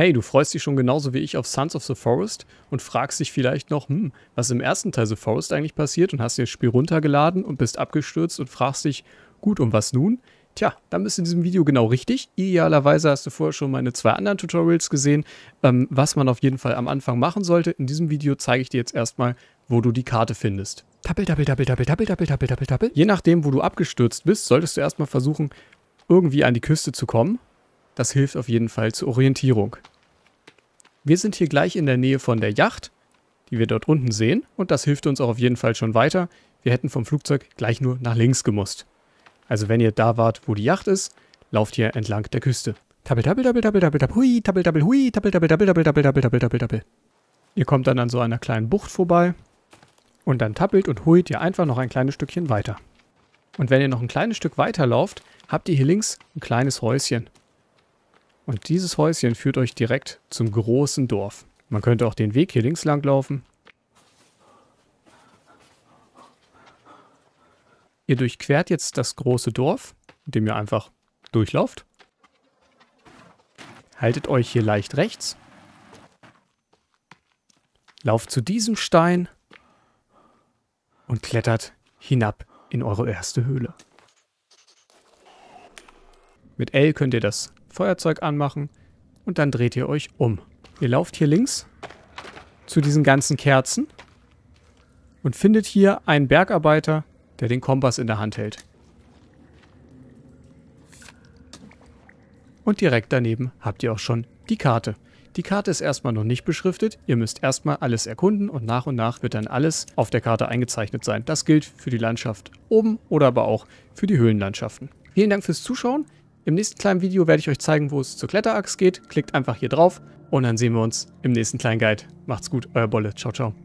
Hey, du freust dich schon genauso wie ich auf Sons of the Forest und fragst dich vielleicht noch, hm, was im ersten Teil The Forest eigentlich passiert und hast dir das Spiel runtergeladen und bist abgestürzt und fragst dich, gut, um was nun? Tja, dann bist du in diesem Video genau richtig. Idealerweise hast du vorher schon meine zwei anderen Tutorials gesehen, ähm, was man auf jeden Fall am Anfang machen sollte. In diesem Video zeige ich dir jetzt erstmal, wo du die Karte findest. Tappel, tappel, tappel, tappel, tappel, tappel, tappel, tappel, tappel. Je nachdem, wo du abgestürzt bist, solltest du erstmal versuchen, irgendwie an die Küste zu kommen. Das hilft auf jeden Fall zur Orientierung. Wir sind hier gleich in der Nähe von der Yacht, die wir dort unten sehen. Und das hilft uns auch auf jeden Fall schon weiter. Wir hätten vom Flugzeug gleich nur nach links gemusst. Also wenn ihr da wart, wo die Yacht ist, lauft ihr entlang der Küste. Tappel, tappel, tappel, tappel, tappel, tappel, hui, tappel, tappel, hui, tappel, tappel, tappel, tappel, tappel, tappel, tappel, tappel, tappel. Ihr kommt dann an so einer kleinen Bucht vorbei und dann tappelt und huilt ihr einfach noch ein kleines Stückchen weiter. Und wenn ihr noch ein kleines Stück weiter lauft, habt ihr hier links ein kleines Häuschen. Und dieses Häuschen führt euch direkt zum großen Dorf. Man könnte auch den Weg hier links lang laufen. Ihr durchquert jetzt das große Dorf, indem ihr einfach durchlauft. Haltet euch hier leicht rechts. Lauft zu diesem Stein und klettert hinab in eure erste Höhle. Mit L könnt ihr das Feuerzeug anmachen und dann dreht ihr euch um. Ihr lauft hier links zu diesen ganzen Kerzen und findet hier einen Bergarbeiter, der den Kompass in der Hand hält. Und direkt daneben habt ihr auch schon die Karte. Die Karte ist erstmal noch nicht beschriftet. Ihr müsst erstmal alles erkunden und nach und nach wird dann alles auf der Karte eingezeichnet sein. Das gilt für die Landschaft oben oder aber auch für die Höhlenlandschaften. Vielen Dank fürs Zuschauen. Im nächsten kleinen Video werde ich euch zeigen, wo es zur Kletterachs geht. Klickt einfach hier drauf und dann sehen wir uns im nächsten kleinen Guide. Macht's gut, euer Bolle. Ciao, ciao.